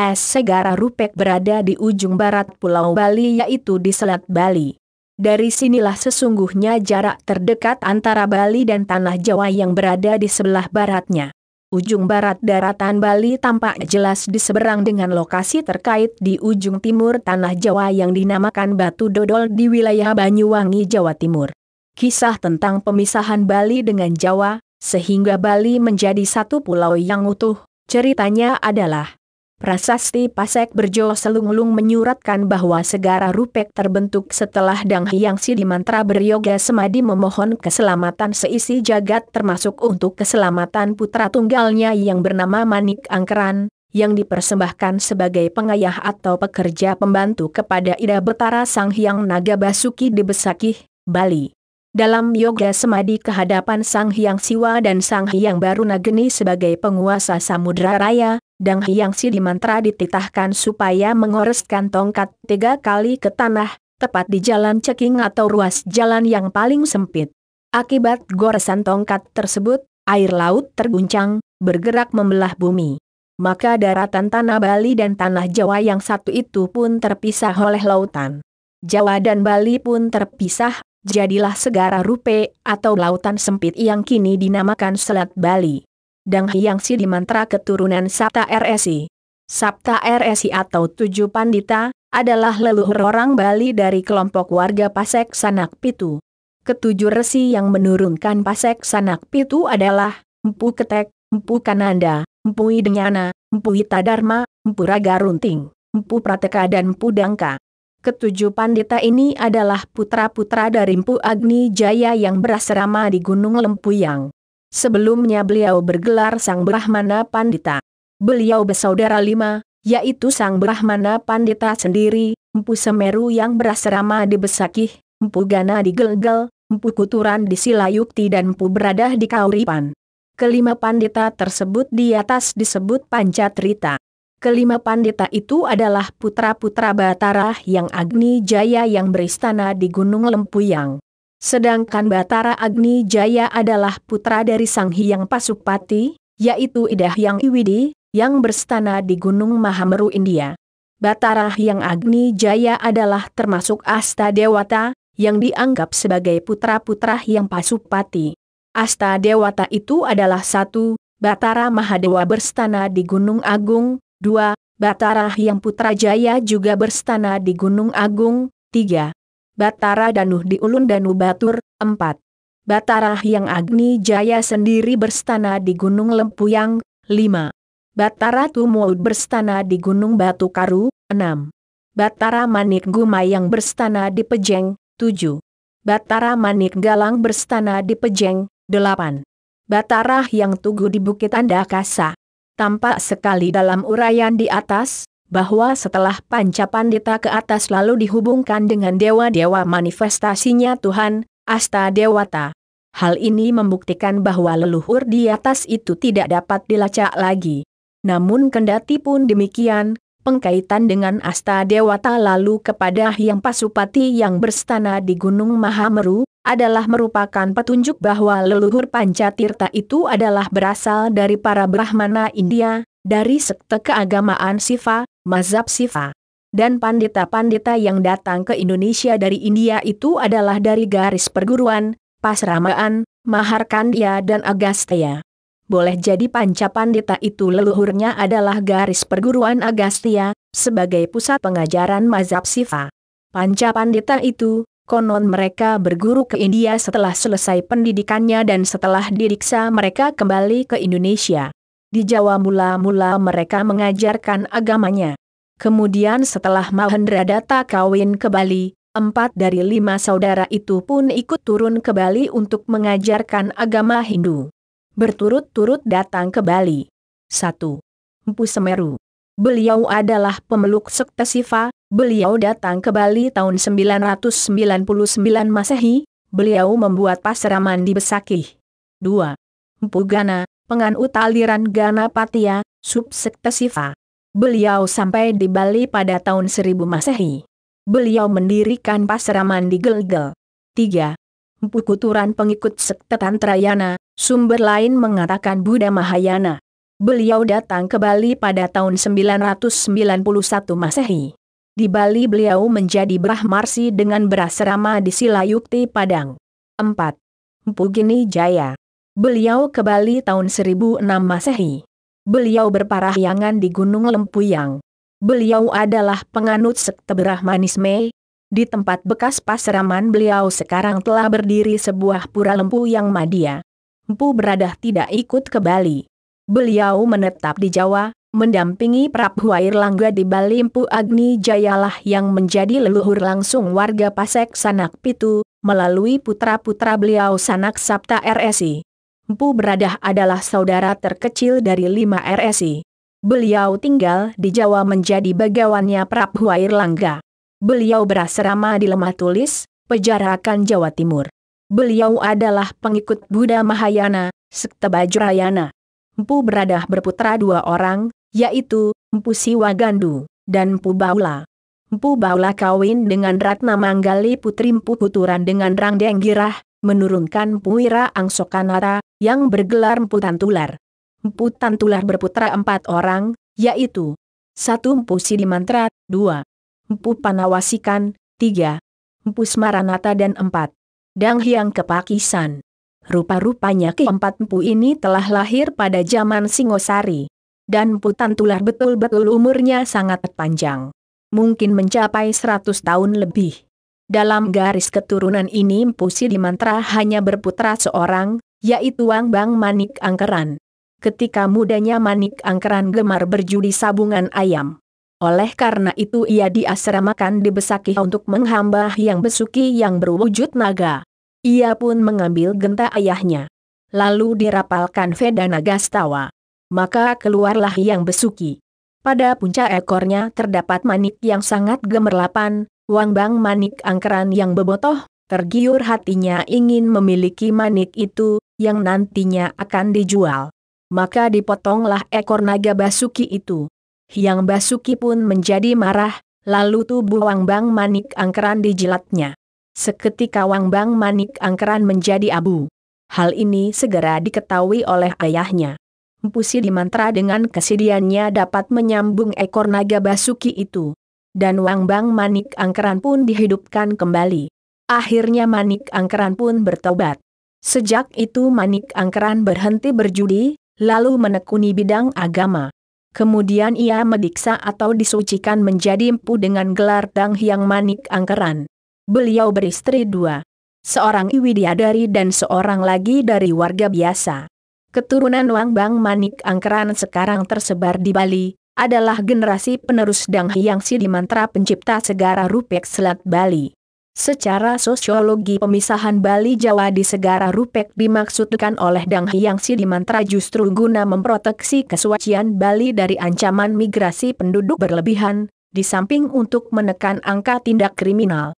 Es Segara Rupek berada di ujung barat Pulau Bali yaitu di Selat Bali. Dari sinilah sesungguhnya jarak terdekat antara Bali dan Tanah Jawa yang berada di sebelah baratnya. Ujung barat daratan Bali tampak jelas diseberang dengan lokasi terkait di ujung timur Tanah Jawa yang dinamakan Batu Dodol di wilayah Banyuwangi, Jawa Timur. Kisah tentang pemisahan Bali dengan Jawa, sehingga Bali menjadi satu pulau yang utuh, ceritanya adalah Prasasti Pasek Berjo Selunglung menyuratkan bahwa segara rupek terbentuk setelah Dang Hyangsi di mantra beryoga semadi memohon keselamatan seisi jagat termasuk untuk keselamatan putra tunggalnya yang bernama Manik Angkeran, yang dipersembahkan sebagai pengayah atau pekerja pembantu kepada Ida Betara Sang Hyang Naga Basuki di Besakih, Bali. Dalam yoga semadi kehadapan Sang Hyang Siwa dan Sang Hyang Barunageni sebagai penguasa Samudra Raya, Dang Si dimantra dititahkan supaya mengoreskan tongkat tiga kali ke tanah, tepat di jalan ceking atau ruas jalan yang paling sempit. Akibat goresan tongkat tersebut, air laut terguncang, bergerak membelah bumi. Maka daratan tanah Bali dan tanah Jawa yang satu itu pun terpisah oleh lautan. Jawa dan Bali pun terpisah, jadilah segara rupe atau lautan sempit yang kini dinamakan Selat Bali. Dang Si di mantra keturunan Sapta RSI. Sapta RSI atau tujuh pandita, adalah leluhur orang Bali dari kelompok warga Pasek Sanak Pitu. Ketujuh resi yang menurunkan Pasek Sanak Pitu adalah Empu Ketek, Empu Kananda, Empu Idenyana, Empu Itadarma, Empu Raga Runting, Empu Prateka dan Empu Dangka. Ketujuh pandita ini adalah putra-putra dari Empu Agni Jaya yang berasrama di Gunung Lempuyang. Sebelumnya beliau bergelar Sang Brahmana Pandita. Beliau bersaudara lima, yaitu Sang Brahmana Pandita sendiri, Empu Semeru yang berasrama di Besakih, Empu Gana di Gelgel, Empu Kuturan di Silayukti dan Empu berada di Kauripan. Kelima pandita tersebut di atas disebut Pancatrita. Kelima pandita itu adalah putra-putra Batara yang Agni Jaya yang beristana di Gunung Lempuyang. Sedangkan Batara Agni Jaya adalah putra dari Sang Hyang Pasupati, yaitu Idah Hyang Iwidi, yang berstana di Gunung Mahameru India. Batara Hyang Agni Jaya adalah termasuk Asta Dewata, yang dianggap sebagai putra-putra Hyang Pasupati. Asta Dewata itu adalah satu, Batara Mahadewa berstana di Gunung Agung, dua, Batara Hyang Putra Jaya juga berstana di Gunung Agung, tiga, Batara Danuh di Ulun Danu Batur, 4. Batara Hyang Agni Jaya sendiri berstana di Gunung Lempuyang, 5. Batara Tumud berstana di Gunung Batu Karu, 6. Batara Manik Gumayang berstana di Pejeng, 7. Batara Manik Galang berstana di Pejeng, 8. Batara Hyang Tugu di Bukit Andakasa. Tampak sekali dalam urayan di atas, bahwa setelah pandita ke atas lalu dihubungkan dengan dewa-dewa manifestasinya Tuhan, Asta Dewata. Hal ini membuktikan bahwa leluhur di atas itu tidak dapat dilacak lagi. Namun kendati pun demikian, pengkaitan dengan Asta Dewata lalu kepada yang Pasupati yang berstana di Gunung Mahameru, adalah merupakan petunjuk bahwa leluhur Pancatirta itu adalah berasal dari para Brahmana India, dari sekte keagamaan Siva, mazhab Sifa. Dan pandita-pandita yang datang ke Indonesia dari India itu adalah dari garis perguruan, Pasramaan, Maharkandya dan Agastya. Boleh jadi panca pandita itu leluhurnya adalah garis perguruan Agastya, sebagai pusat pengajaran mazhab Sifa. Panca pandita itu, konon mereka berguru ke India setelah selesai pendidikannya dan setelah didiksa mereka kembali ke Indonesia. Di Jawa mula-mula mereka mengajarkan agamanya. Kemudian setelah Mahendra Data kawin ke Bali, empat dari lima saudara itu pun ikut turun ke Bali untuk mengajarkan agama Hindu. Berturut-turut datang ke Bali. 1. Empu Semeru Beliau adalah pemeluk sekte Siva, beliau datang ke Bali tahun 999 Masehi, beliau membuat pasraman di Besakih. 2. Empu Gana, penganut aliran Gana Patia, Sekte Siva. Beliau sampai di Bali pada tahun 1000 Masehi. Beliau mendirikan pasraman di Gelgel. 3. Empu Kuturan pengikut Sekte Tantrayana, sumber lain mengatakan Buddha Mahayana. Beliau datang ke Bali pada tahun 991 Masehi. Di Bali beliau menjadi Brahmarsi dengan berasrama di Silayukti Padang. 4. Empu Gini Jaya. Beliau ke Bali tahun 1006 Masehi beliau berparahyangan di Gunung Lempuyang. Beliau adalah penganut sekte Brahmanisme. Di tempat bekas pasraman beliau sekarang telah berdiri sebuah pura Lempuyang Madia. Empu Beradah tidak ikut ke Bali. Beliau menetap di Jawa, mendampingi Prabu Langga di Bali Empu Agni Jayalah yang menjadi leluhur langsung warga Pasek Sanak Pitu, melalui putra-putra beliau Sanak Sapta RSI. Empu Beradah adalah saudara terkecil dari lima RSI. Beliau tinggal di Jawa menjadi bagawannya Air Langga. Beliau berasrama di Lemah Tulis, Pejarakan Jawa Timur. Beliau adalah pengikut Buddha Mahayana, Sekte Bajrayana. Empu Beradah berputra dua orang, yaitu Empu Siwa Gandu dan Empu Baula. Empu Baula kawin dengan Ratna Manggali putri Empu Puturan dengan Rangdeng Girah, menurunkan Puira Angsokanara, yang bergelar Putantular. Tantular. Tantular berputra empat orang, yaitu satu Mpu Sidimantra, dua Mpu Panawasikan, tiga Mpu Smaranata dan empat Dang Hyang Kepakisan. Rupa-rupanya keempat empu ini telah lahir pada zaman Singosari. Dan Putantular Tantular betul-betul umurnya sangat panjang. Mungkin mencapai 100 tahun lebih. Dalam garis keturunan ini Mpu Sidi hanya berputra seorang, yaitu Wang Bang Manik Angkeran. Ketika mudanya Manik Angkeran gemar berjudi sabungan ayam. Oleh karena itu ia diasramakan di Besakih untuk menghamba yang besuki yang berwujud naga. Ia pun mengambil genta ayahnya. Lalu dirapalkan Veda Nagastawa. Maka keluarlah yang besuki. Pada puncak ekornya terdapat manik yang sangat gemerlapan, Wang Bang manik angkeran yang bebotoh, tergiur hatinya ingin memiliki manik itu, yang nantinya akan dijual. Maka dipotonglah ekor naga Basuki itu. Yang Basuki pun menjadi marah, lalu tubuh Wang Bang manik angkeran dijilatnya. Seketika Wang Bang manik angkeran menjadi abu. Hal ini segera diketahui oleh ayahnya. Mpusi dimantra dengan kesedihannya dapat menyambung ekor naga Basuki itu dan Wang Bang Manik Angkeran pun dihidupkan kembali. Akhirnya Manik Angkeran pun bertobat. Sejak itu Manik Angkeran berhenti berjudi, lalu menekuni bidang agama. Kemudian ia mediksa atau disucikan menjadi empu dengan gelar Dang Hyang Manik Angkeran. Beliau beristri dua. Seorang Widyadari dan seorang lagi dari warga biasa. Keturunan Wang Bang Manik Angkeran sekarang tersebar di Bali, adalah generasi penerus Dang Hyangsi di mantra pencipta Segara Rupek Selat Bali. Secara sosiologi pemisahan Bali Jawa di Segara Rupek dimaksudkan oleh Dang Hyangsi di mantra justru guna memproteksi kesucian Bali dari ancaman migrasi penduduk berlebihan, di samping untuk menekan angka tindak kriminal.